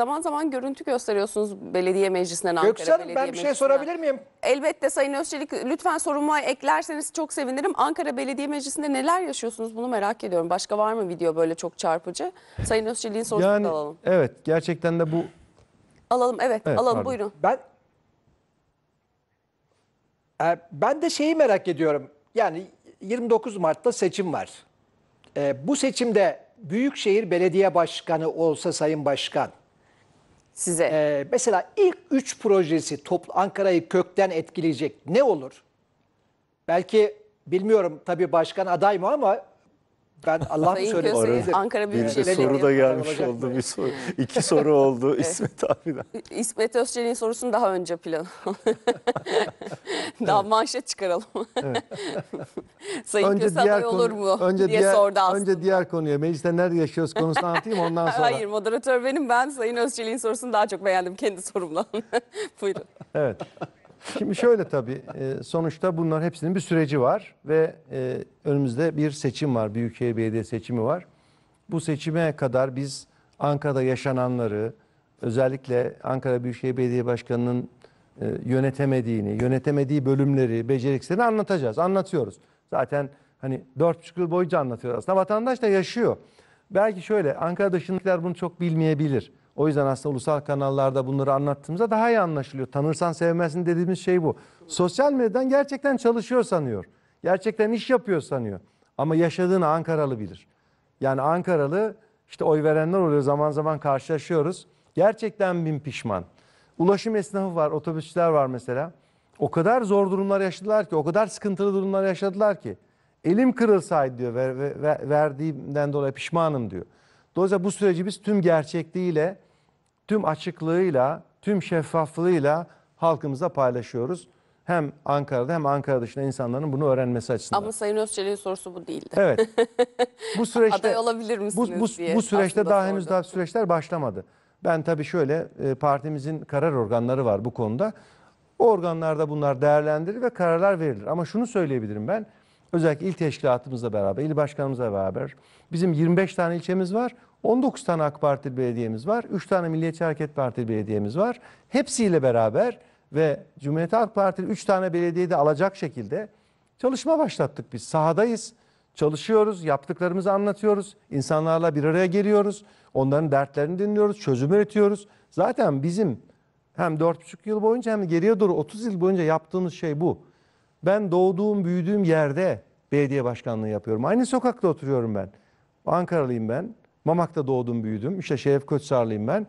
zaman zaman görüntü gösteriyorsunuz belediye meclisinden Ankara Göksel Hanım, Belediye ben bir şey sorabilir miyim? Elbette Sayın Özçelik lütfen sorumu eklerseniz çok sevinirim. Ankara Belediye Meclisi'nde neler yaşıyorsunuz bunu merak ediyorum. Başka var mı video böyle çok çarpıcı? Sayın Özçelik'in sorusunu Yani da alalım. evet gerçekten de bu Alalım evet, Evet, alalım pardon. buyurun. Ben e, ben de şeyi merak ediyorum. Yani 29 Mart'ta seçim var. E, bu seçimde Büyükşehir Belediye Başkanı olsa Sayın Başkan size? Ee, mesela ilk üç projesi toplu Ankara'yı kökten etkileyecek ne olur? Belki bilmiyorum tabii başkan aday mı ama ben Allah mı söyledi? Şey Arada Ankara Büyükşehir bir soru da gelmiş oldu. Bir soru, iki soru oldu evet. İsmet abiden. İsmet Özçelik'in sorusunu daha önce plan. daha manşet çıkaralım. Sayın önce Köse diğer konu, olur mu önce diye diğer, sordu aslında. Önce diğer konuya mecliste nerede yaşıyoruz konusunu anlatayım ondan sonra. Hayır moderatör benim ben Sayın Özçelik'in sorusunu daha çok beğendim kendi sorumla. Buyurun. Evet. Şimdi şöyle tabii e, sonuçta bunlar hepsinin bir süreci var ve e, önümüzde bir seçim var. Büyükşehir Belediye seçimi var. Bu seçime kadar biz Ankara'da yaşananları özellikle Ankara Büyükşehir Belediye Başkanı'nın e, yönetemediğini, yönetemediği bölümleri, beceriksizlerini anlatacağız. Anlatıyoruz. Zaten hani 4,5 yıl boyunca anlatıyoruz. Aslında vatandaş da yaşıyor. Belki şöyle Ankara dışındakiler bunu çok bilmeyebilir. O yüzden aslında ulusal kanallarda bunları anlattığımızda daha iyi anlaşılıyor. Tanırsan sevmezsin dediğimiz şey bu. Sosyal medyadan gerçekten çalışıyor sanıyor. Gerçekten iş yapıyor sanıyor. Ama yaşadığını Ankaralı bilir. Yani Ankaralı işte oy verenler oluyor zaman zaman karşılaşıyoruz. Gerçekten bin pişman. Ulaşım esnafı var, otobüsçüler var mesela. O kadar zor durumlar yaşadılar ki, o kadar sıkıntılı durumlar yaşadılar ki. Elim kırılsaydı diyor, ver, ver, verdiğimden dolayı pişmanım diyor. Dolayısıyla bu süreci biz tüm gerçekliğiyle tüm açıklığıyla, tüm şeffaflığıyla halkımıza paylaşıyoruz. Hem Ankara'da hem Ankara dışında insanların bunu öğrenmesi açısından. Ama Sayın Özçelik'in sorusu bu değildi. Evet. Bu süreçte aday olabilir misiniz bu, bu, diye. Bu süreçte daha henüz daha süreçler başlamadı. Ben tabii şöyle e, partimizin karar organları var bu konuda. O organlarda bunlar değerlendirilir ve kararlar verilir. Ama şunu söyleyebilirim ben. Özellikle il teşkilatımızla beraber, il başkanımızla beraber bizim 25 tane ilçemiz var. 19 tane AK Parti belediyemiz var. 3 tane Milliyetçi Hareket Partili belediyemiz var. Hepsiyle beraber ve Cumhuriyet Halk Partili 3 tane belediyeyi de alacak şekilde çalışma başlattık biz. Sahadayız, çalışıyoruz, yaptıklarımızı anlatıyoruz. insanlarla bir araya geliyoruz. Onların dertlerini dinliyoruz, çözüm üretiyoruz. Zaten bizim hem 4,5 yıl boyunca hem de geriye doğru 30 yıl boyunca yaptığımız şey bu. Ben doğduğum, büyüdüğüm yerde belediye başkanlığı yapıyorum. Aynı sokakta oturuyorum ben. Ankaralıyım ben. Mamak'ta doğdum büyüdüm. İşte Şeref Köçsarlıyım ben.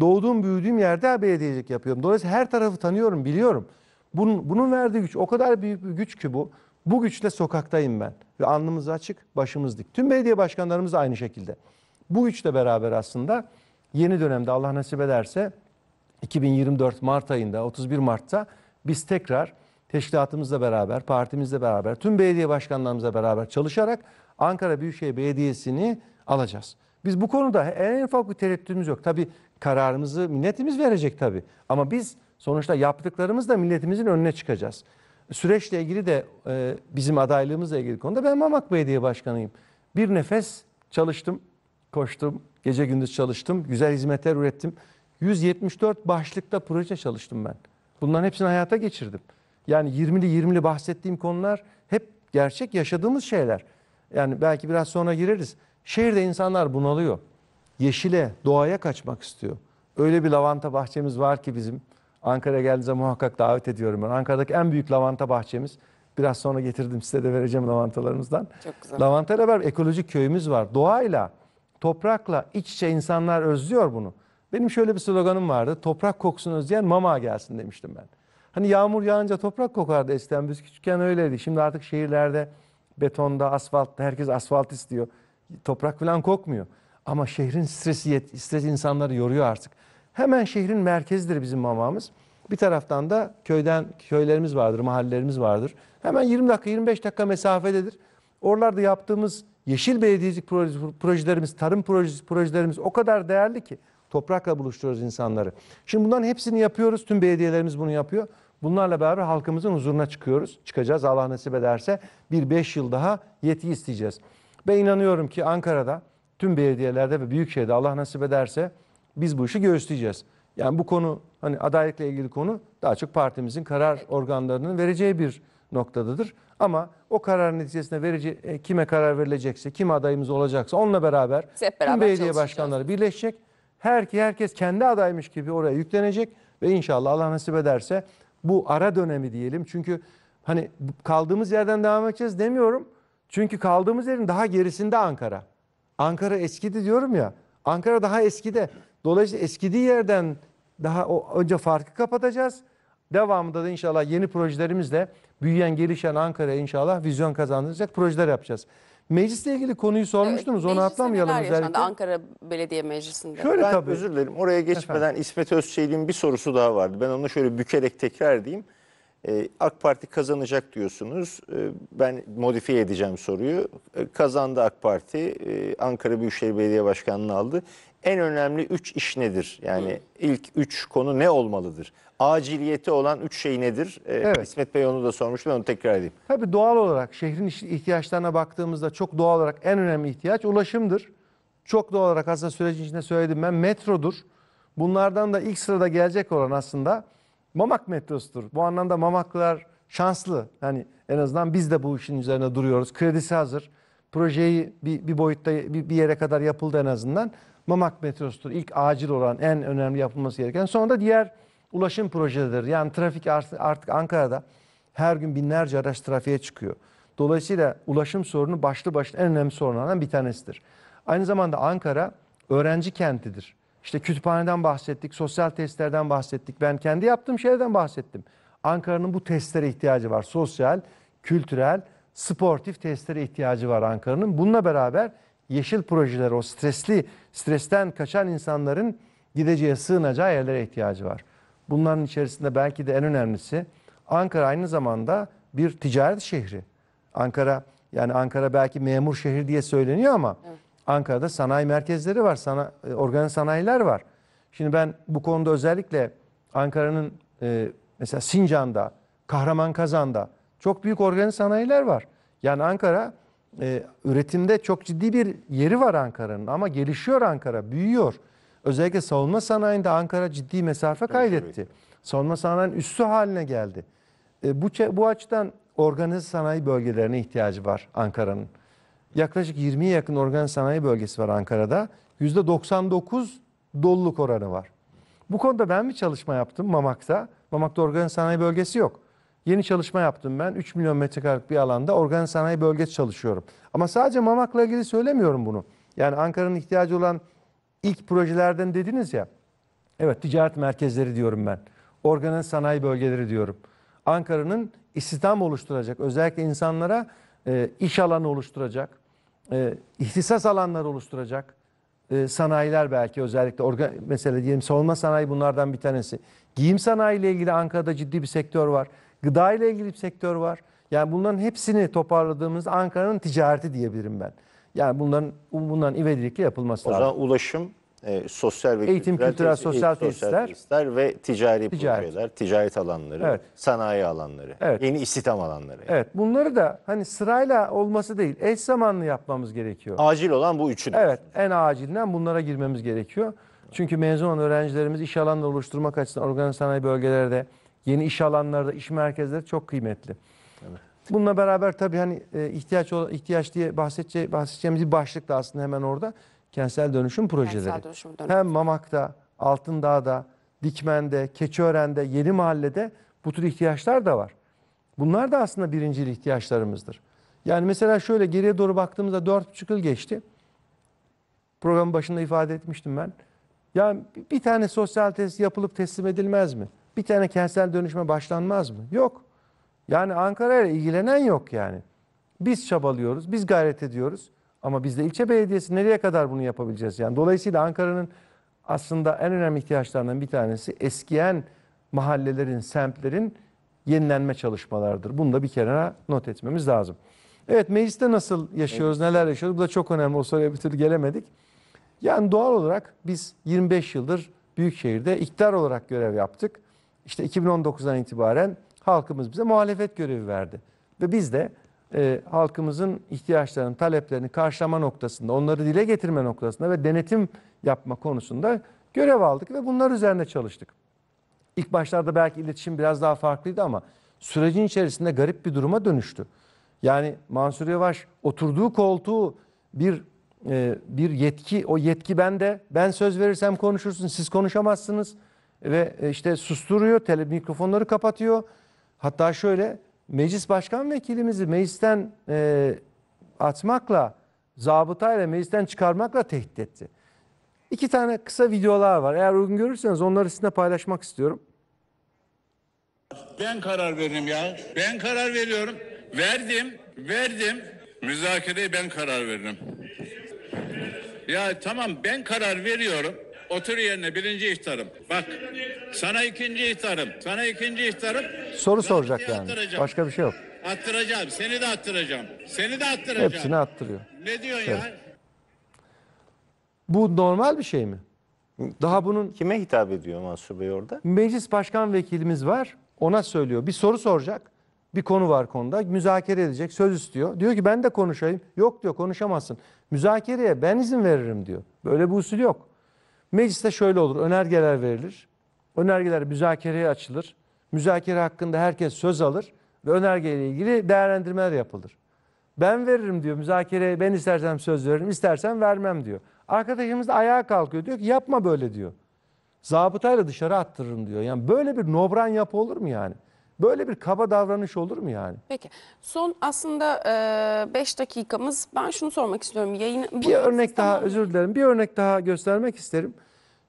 Doğduğum büyüdüğüm yerde belediyecilik yapıyorum. Dolayısıyla her tarafı tanıyorum biliyorum. Bunun, bunun verdiği güç o kadar büyük bir güç ki bu. Bu güçle sokaktayım ben. Ve alnımız açık, başımız dik. Tüm belediye başkanlarımız da aynı şekilde. Bu güçle beraber aslında yeni dönemde Allah nasip ederse 2024 Mart ayında 31 Mart'ta biz tekrar teşkilatımızla beraber, partimizle beraber, tüm belediye başkanlarımızla beraber çalışarak Ankara Büyükşehir Belediyesi'ni alacağız. Biz bu konuda en ufak bir tereddütümüz yok. Tabii kararımızı milletimiz verecek tabii. Ama biz sonuçta yaptıklarımızla milletimizin önüne çıkacağız. Süreçle ilgili de e, bizim adaylığımızla ilgili konuda ben Mamak Belediye Başkanıyım. Bir nefes çalıştım, koştum, gece gündüz çalıştım, güzel hizmetler ürettim. 174 başlıkta proje çalıştım ben. Bunların hepsini hayata geçirdim. Yani 20'li 20'li bahsettiğim konular hep gerçek yaşadığımız şeyler. Yani belki biraz sonra gireriz. Şehirde insanlar bunalıyor. Yeşile, doğaya kaçmak istiyor. Öyle bir lavanta bahçemiz var ki bizim. Ankara'ya geldiğinizde muhakkak davet ediyorum ben. Ankara'daki en büyük lavanta bahçemiz. Biraz sonra getirdim size de vereceğim lavantalarımızdan. Çok güzel. Lavanta beraber ekolojik köyümüz var. Doğayla, toprakla iç içe insanlar özlüyor bunu. Benim şöyle bir sloganım vardı. Toprak kokusunu özleyen mama gelsin demiştim ben. Hani yağmur yağınca toprak kokardı eskiden biz küçükken öyleydi. Şimdi artık şehirlerde betonda, asfaltta herkes asfalt istiyor. Toprak falan kokmuyor. Ama şehrin stresi, stres insanları yoruyor artık. Hemen şehrin merkezidir bizim mamamız. Bir taraftan da köyden köylerimiz vardır, mahallelerimiz vardır. Hemen 20 dakika, 25 dakika mesafededir. Oralarda yaptığımız yeşil belediyecilik projelerimiz, tarım projelerimiz o kadar değerli ki toprakla buluşturuyoruz insanları. Şimdi bunların hepsini yapıyoruz. Tüm belediyelerimiz bunu yapıyor. Bunlarla beraber halkımızın huzuruna çıkıyoruz. Çıkacağız Allah nasip ederse bir beş yıl daha yetki isteyeceğiz. Ben inanıyorum ki Ankara'da tüm belediyelerde ve büyükşehirde Allah nasip ederse biz bu işi göğüsleyeceğiz. Yani bu konu hani adaylıkla ilgili konu daha çok partimizin karar organlarının vereceği bir noktadadır. Ama o kararın neticesinde verici e, kime karar verilecekse, kim adayımız olacaksa onunla beraber, beraber tüm belediye başkanları birleşecek. Her herkes kendi adaymış gibi oraya yüklenecek ve inşallah Allah nasip ederse bu ara dönemi diyelim. Çünkü hani kaldığımız yerden devam edeceğiz demiyorum çünkü kaldığımız yerin daha gerisinde Ankara. Ankara eskidi diyorum ya. Ankara daha eskide. Dolayısıyla eskidiği yerden daha önce farkı kapatacağız. Devamında da inşallah yeni projelerimizle büyüyen, gelişen Ankara'ya inşallah vizyon kazandıracak projeler yapacağız. Meclisle ilgili konuyu sormuştunuz. Evet, onu atlamayalım neler özellikle. Ankara Belediye Meclisi'nde. Şöyle ben tabii. özür dilerim. Oraya geçmeden Efendim? İsmet Özçelik'in bir sorusu daha vardı. Ben onu şöyle bükerek tekrar diyeyim. E, AK Parti kazanacak diyorsunuz. E, ben modifiye edeceğim soruyu. E, kazandı AK Parti. Ankara Büyükşehir Belediye Başkanlığı aldı. En önemli üç iş nedir? Yani Hı. ilk üç konu ne olmalıdır? Aciliyeti olan üç şey nedir? E, evet. İsmet Bey onu da sormuştu. Ben onu tekrar edeyim. Tabii doğal olarak şehrin ihtiyaçlarına baktığımızda çok doğal olarak en önemli ihtiyaç ulaşımdır. Çok doğal olarak aslında sürecin içinde söyledim ben metrodur. Bunlardan da ilk sırada gelecek olan aslında Mamak metrosudur. Bu anlamda Mamaklılar şanslı. Yani en azından biz de bu işin üzerine duruyoruz. Kredisi hazır. Projeyi bir, bir boyutta bir, bir yere kadar yapıldı en azından. Mamak metrosudur. İlk acil olan en önemli yapılması gereken. Sonra da diğer ulaşım projeleridir. Yani trafik artık Ankara'da her gün binlerce araç trafiğe çıkıyor. Dolayısıyla ulaşım sorunu başlı başına en önemli sorunlardan bir tanesidir. Aynı zamanda Ankara öğrenci kentidir. İşte kütüphaneden bahsettik, sosyal testlerden bahsettik. Ben kendi yaptığım şeylerden bahsettim. Ankara'nın bu testlere ihtiyacı var. Sosyal, kültürel, sportif testlere ihtiyacı var Ankara'nın. Bununla beraber yeşil projeler, o stresli, stresten kaçan insanların gideceği, sığınacağı yerlere ihtiyacı var. Bunların içerisinde belki de en önemlisi Ankara aynı zamanda bir ticaret şehri. Ankara yani Ankara belki memur şehir diye söyleniyor ama evet. Ankara'da sanayi merkezleri var, sana, e, organ sanayiler var. Şimdi ben bu konuda özellikle Ankara'nın e, mesela Sincan'da, Kahraman Kazan'da çok büyük organik sanayiler var. Yani Ankara e, üretimde çok ciddi bir yeri var Ankara'nın ama gelişiyor Ankara, büyüyor. Özellikle savunma sanayinde Ankara ciddi mesafe kaydetti. Evet, savunma sanayinin üstü haline geldi. E, bu, bu açıdan organize sanayi bölgelerine ihtiyacı var Ankara'nın yaklaşık 20'ye yakın organ sanayi bölgesi var Ankara'da. %99 doluluk oranı var. Bu konuda ben bir çalışma yaptım Mamak'ta. Mamak'ta organ sanayi bölgesi yok. Yeni çalışma yaptım ben. 3 milyon metrekarelik bir alanda organ sanayi bölgesi çalışıyorum. Ama sadece Mamak'la ilgili söylemiyorum bunu. Yani Ankara'nın ihtiyacı olan ilk projelerden dediniz ya. Evet ticaret merkezleri diyorum ben. Organ sanayi bölgeleri diyorum. Ankara'nın istihdam oluşturacak özellikle insanlara e, iş alanı oluşturacak e, ihtisas alanları oluşturacak e, sanayiler belki özellikle orga, mesela diyelim savunma sanayi bunlardan bir tanesi. Giyim sanayi ile ilgili Ankara'da ciddi bir sektör var. Gıda ile ilgili bir sektör var. Yani bunların hepsini toparladığımız Ankara'nın ticareti diyebilirim ben. Yani bunların bundan ivedilikle yapılması o lazım. O zaman ulaşım e, sosyal ve eğitim, kültürel, kültürel sosyal, tesisler, tesisler ve ticari ticaret. projeler, ticaret alanları, evet. sanayi alanları, evet. yeni istihdam alanları. Yani. Evet. Bunları da hani sırayla olması değil, eş zamanlı yapmamız gerekiyor. Acil olan bu üçü. Evet, en acilinden bunlara girmemiz gerekiyor. Çünkü mezun olan öğrencilerimiz iş alanları oluşturmak açısından organize sanayi bölgelerde, yeni iş alanlarda, iş merkezleri çok kıymetli. Evet. Bununla beraber tabii hani e, ihtiyaç ihtiyaç diye bahsedeceğimiz bir başlık da aslında hemen orada kentsel dönüşüm projeleri. Kentsel dönüşüm dönüşüm. Hem Mamak'ta, Altındağ'da, Dikmen'de, Keçiören'de, Yeni Mahalle'de bu tür ihtiyaçlar da var. Bunlar da aslında birinci ihtiyaçlarımızdır. Yani mesela şöyle geriye doğru baktığımızda dört buçuk yıl geçti. Programın başında ifade etmiştim ben. Yani bir tane sosyal test yapılıp teslim edilmez mi? Bir tane kentsel dönüşme başlanmaz mı? Yok. Yani Ankara ile ilgilenen yok yani. Biz çabalıyoruz, biz gayret ediyoruz. Ama bizde ilçe belediyesi nereye kadar bunu yapabileceğiz? Yani dolayısıyla Ankara'nın aslında en önemli ihtiyaçlarından bir tanesi eskiyen mahallelerin, semtlerin yenilenme çalışmalardır Bunu da bir kenara not etmemiz lazım. Evet mecliste nasıl yaşıyoruz, evet. neler yaşıyoruz? Bu da çok önemli. O soruya bir türlü gelemedik. Yani doğal olarak biz 25 yıldır Büyükşehir'de iktidar olarak görev yaptık. İşte 2019'dan itibaren halkımız bize muhalefet görevi verdi. Ve biz de e, halkımızın ihtiyaçlarını, taleplerini karşılama noktasında, onları dile getirme noktasında ve denetim yapma konusunda görev aldık ve bunlar üzerine çalıştık. İlk başlarda belki iletişim biraz daha farklıydı ama sürecin içerisinde garip bir duruma dönüştü. Yani Mansur Yavaş oturduğu koltuğu bir e, bir yetki, o yetki bende. Ben söz verirsem konuşursun, siz konuşamazsınız ve e, işte susturuyor, tele mikrofonları kapatıyor. Hatta şöyle meclis başkan vekilimizi meclisten e, atmakla, zabıtayla meclisten çıkarmakla tehdit etti. İki tane kısa videolar var. Eğer uygun görürseniz onları sizinle paylaşmak istiyorum. Ben karar veririm ya. Ben karar veriyorum. Verdim, verdim. Müzakereye ben karar veririm. Ya tamam ben karar veriyorum. Otur yerine birinci ihtarım. Bak sana ikinci ihtarım. Sana ikinci ihtarım. Soru soracak yani. Attıracağım. Başka bir şey yok. Attıracağım. Seni de attıracağım. Seni de attıracağım. Hepsini attırıyor. Ne diyorsun evet. ya? Bu normal bir şey mi? Daha bunun kime hitap ediyor Mansur Bey orada? Meclis başkan vekilimiz var. Ona söylüyor. Bir soru soracak. Bir konu var konuda. Müzakere edecek. Söz istiyor. Diyor ki ben de konuşayım. Yok diyor konuşamazsın. Müzakereye ben izin veririm diyor. Böyle bir usul yok. Mecliste şöyle olur, önergeler verilir. Önergeler müzakereye açılır. Müzakere hakkında herkes söz alır ve önergeyle ilgili değerlendirmeler yapılır. Ben veririm diyor müzakereye, ben istersem söz veririm, istersen vermem diyor. Arkadaşımız da ayağa kalkıyor diyor ki yapma böyle diyor. Zabıtayla dışarı attırırım diyor. Yani böyle bir nobran yapı olur mu yani? Böyle bir kaba davranış olur mu yani? Peki. Son aslında 5 e, dakikamız. Ben şunu sormak istiyorum. Yayın, bir örnek daha özür dilerim. Bir örnek daha göstermek isterim.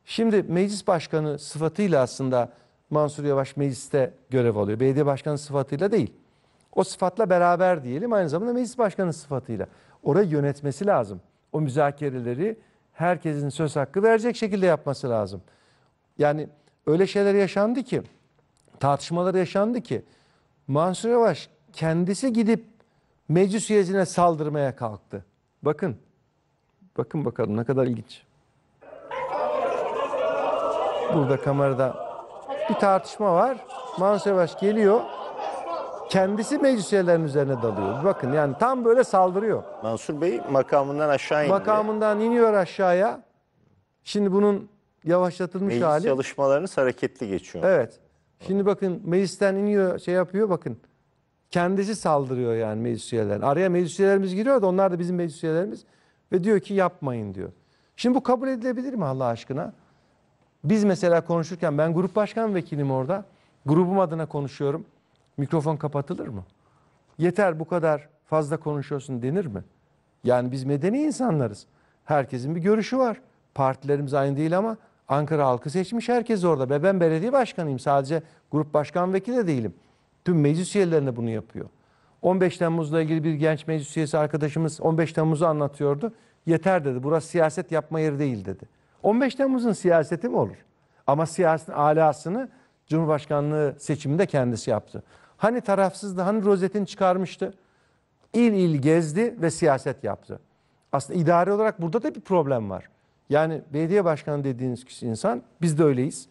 Şimdi meclis başkanı sıfatıyla aslında Mansur Yavaş mecliste görev alıyor. Belediye başkanı sıfatıyla değil. O sıfatla beraber diyelim aynı zamanda meclis başkanı sıfatıyla. Orayı yönetmesi lazım. O müzakereleri herkesin söz hakkı verecek şekilde yapması lazım. Yani öyle şeyler yaşandı ki, tartışmalar yaşandı ki Mansur Yavaş kendisi gidip meclis üyesine saldırmaya kalktı. Bakın, bakın bakalım ne kadar ilginç burada kamerada bir tartışma var. Mansur Yavaş geliyor. Kendisi meclis üyelerinin üzerine dalıyor. bakın yani tam böyle saldırıyor. Mansur Bey makamından aşağı indi. Makamından iniyor aşağıya. Şimdi bunun yavaşlatılmış Meclis hali. Meclis çalışmalarını hareketli geçiyor. Evet. Şimdi bakın meclisten iniyor şey yapıyor bakın. Kendisi saldırıyor yani meclis üyelerine. Araya meclis üyelerimiz giriyor da onlar da bizim meclis üyelerimiz. Ve diyor ki yapmayın diyor. Şimdi bu kabul edilebilir mi Allah aşkına? Biz mesela konuşurken ben grup başkan vekilim orada. Grubum adına konuşuyorum. Mikrofon kapatılır mı? Yeter bu kadar fazla konuşuyorsun denir mi? Yani biz medeni insanlarız. Herkesin bir görüşü var. Partilerimiz aynı değil ama Ankara halkı seçmiş herkes orada. Ve ben belediye başkanıyım. Sadece grup başkan vekili de değilim. Tüm meclis üyelerine bunu yapıyor. 15 Temmuz'la ilgili bir genç meclis üyesi arkadaşımız 15 Temmuz'u anlatıyordu. Yeter dedi. Burası siyaset yapma yeri değil dedi. 15 Temmuz'un siyaseti mi olur? Ama siyasetin alasını Cumhurbaşkanlığı seçiminde kendisi yaptı. Hani tarafsızdı, hani rozetini çıkarmıştı. İl il gezdi ve siyaset yaptı. Aslında idari olarak burada da bir problem var. Yani belediye başkanı dediğiniz kişi insan, biz de öyleyiz.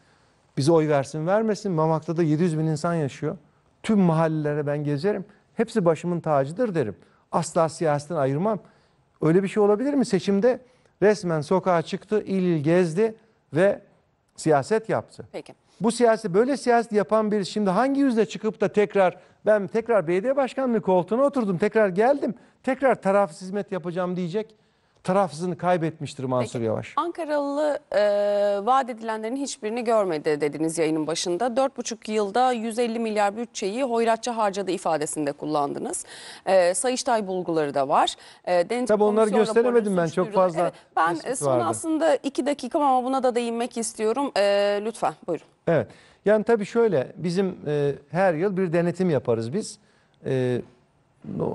Bize oy versin vermesin, Mamak'ta da 700 bin insan yaşıyor. Tüm mahallelere ben gezerim. Hepsi başımın tacıdır derim. Asla siyasetten ayırmam. Öyle bir şey olabilir mi? Seçimde resmen sokağa çıktı, il il gezdi ve siyaset yaptı. Peki. Bu siyaset böyle siyaset yapan bir şimdi hangi yüzle çıkıp da tekrar ben tekrar belediye başkanlığı koltuğuna oturdum, tekrar geldim, tekrar tarafsız hizmet yapacağım diyecek tarafsızlığını kaybetmiştir Mansur Peki, Yavaş. Ankaralı e, vaat edilenlerin hiçbirini görmedi dediniz yayının başında. 4,5 yılda 150 milyar bütçeyi hoyratça harcadı ifadesinde kullandınız. E, Sayıştay bulguları da var. E, Tabii onları gösteremedim ben çok fazla. Evet, ben e, son vardı. aslında 2 dakikam ama buna da değinmek istiyorum. E, lütfen buyurun. Evet yani tabii şöyle bizim e, her yıl bir denetim yaparız biz. E,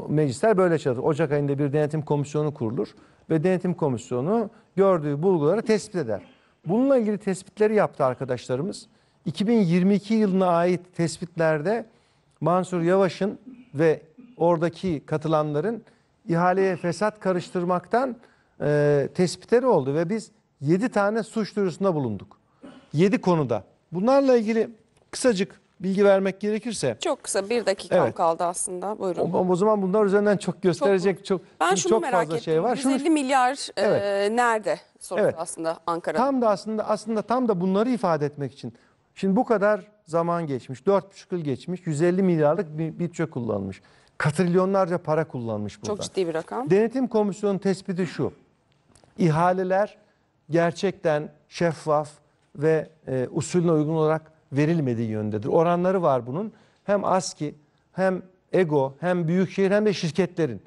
meclisler böyle çalışır. Ocak ayında bir denetim komisyonu kurulur ve denetim komisyonu gördüğü bulguları tespit eder. Bununla ilgili tespitleri yaptı arkadaşlarımız. 2022 yılına ait tespitlerde Mansur Yavaş'ın ve oradaki katılanların ihaleye fesat karıştırmaktan e, tespitleri oldu ve biz 7 tane suç duyurusunda bulunduk. 7 konuda. Bunlarla ilgili kısacık bilgi vermek gerekirse. Çok kısa bir dakika Evet. kaldı aslında. Buyurun. O, o zaman bunlar üzerinden çok gösterecek çok, ben şunu çok merak fazla ettim. şey var. Şunu 150 milyar e, nerede sorusu Evet. aslında Ankara. Tam da aslında aslında tam da bunları ifade etmek için. Şimdi bu kadar zaman geçmiş, 4,5 yıl geçmiş, 150 milyarlık bir bütçe kullanılmış. Katrilyonlarca para kullanmış burada. Çok ciddi bir rakam. Denetim komisyonu tespiti şu. İhaleler gerçekten şeffaf ve e, usulüne uygun olarak verilmediği yöndedir. Oranları var bunun. Hem ASKİ hem EGO hem büyükşehir hem de şirketlerin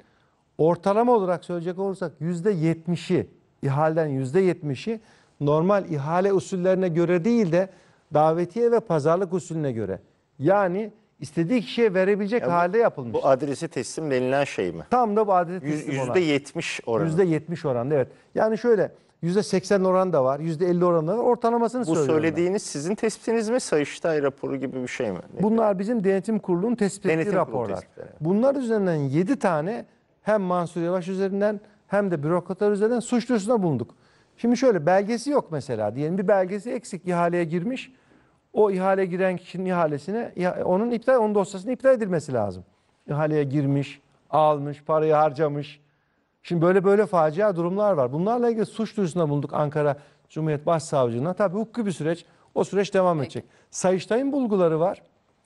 ortalama olarak söyleyecek olursak yüzde yetmişi ihaleden yüzde yetmişi normal ihale usullerine göre değil de davetiye ve pazarlık usulüne göre. Yani istediği kişiye verebilecek ya bu, halde yapılmış. Bu adresi teslim denilen şey mi? Tam da bu adresi. teslim Yüz, %70 oranı. %70 oranda evet. Yani şöyle %80 oran da var, %50 oranı da var. Ortalamasını Bu söylüyorum. Bu söylediğiniz ben. sizin tespitiniz mi, Sayıştay raporu gibi bir şey mi? Ne Bunlar bizim denetim kurulunun tespit ettiği raporlar. Tespitleri. Bunlar üzerinden 7 tane hem Mansur Yavaş üzerinden hem de bürokratlar üzerinden suç duyurusunda bulunduk. Şimdi şöyle belgesi yok mesela diyelim bir belgesi eksik ihaleye girmiş. O ihale giren kişinin ihalesine onun iptal onun dosyasının iptal edilmesi lazım. İhaleye girmiş, almış, parayı harcamış, Şimdi böyle böyle facia durumlar var. Bunlarla ilgili suç duyurusunda bulunduk Ankara Cumhuriyet Başsavcılığına. Tabii hukuki bir süreç. O süreç devam Peki. edecek. Sayıştay'ın bulguları var.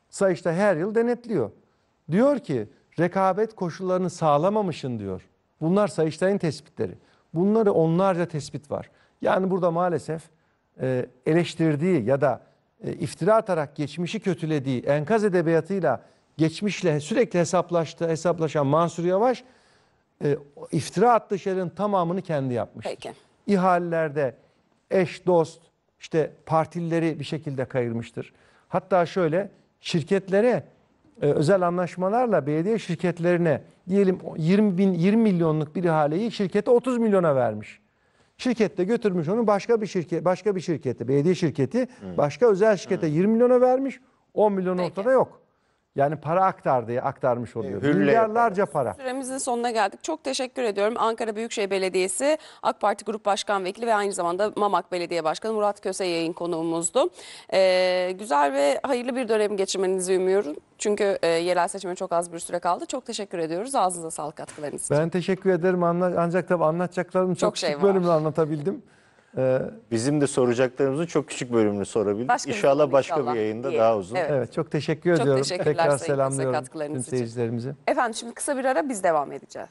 Sayıştay her yıl denetliyor. Diyor ki rekabet koşullarını sağlamamışın diyor. Bunlar Sayıştay'ın tespitleri. Bunları onlarca tespit var. Yani burada maalesef e, eleştirdiği ya da e, iftira atarak geçmişi kötülediği enkaz edebiyatıyla geçmişle sürekli hesaplaştı, hesaplaşan Mansur Yavaş e, iftira attığı şeylerin tamamını kendi yapmış. Peki. İhalelerde eş, dost, işte partilileri bir şekilde kayırmıştır. Hatta şöyle şirketlere e, özel anlaşmalarla belediye şirketlerine diyelim 20 bin 20 milyonluk bir ihaleyi şirkete 30 milyona vermiş. Şirkette götürmüş onu başka bir şirket başka bir şirkete belediye şirketi başka özel şirkete 20 milyona vermiş. 10 milyon Peki. ortada yok. Yani para aktardı diye aktarmış e, oluyor. Hülle Milyarlarca para. Süremizin sonuna geldik. Çok teşekkür ediyorum. Ankara Büyükşehir Belediyesi AK Parti Grup Başkan Vekili ve aynı zamanda Mamak Belediye Başkanı Murat Köse yayın konuğumuzdu. Ee, güzel ve hayırlı bir dönem geçirmenizi umuyorum. Çünkü e, yerel seçime çok az bir süre kaldı. Çok teşekkür ediyoruz. Ağzınıza sağlık katkılarınız için. Ben teşekkür ederim. Anla, ancak tabii anlatacaklarım çok, çok şey küçük var. bölümle anlatabildim. Ee, Bizim de soracaklarımızın çok küçük bölümünü sorabildik. Başka bir inşallah başka bir yayında İyi. daha uzun. Evet. evet çok teşekkür Çok ediyorum. Tekrar sayın Yunus'a selamlıyorum tüm seyircilerimizi. Efendim şimdi kısa bir ara biz devam edeceğiz.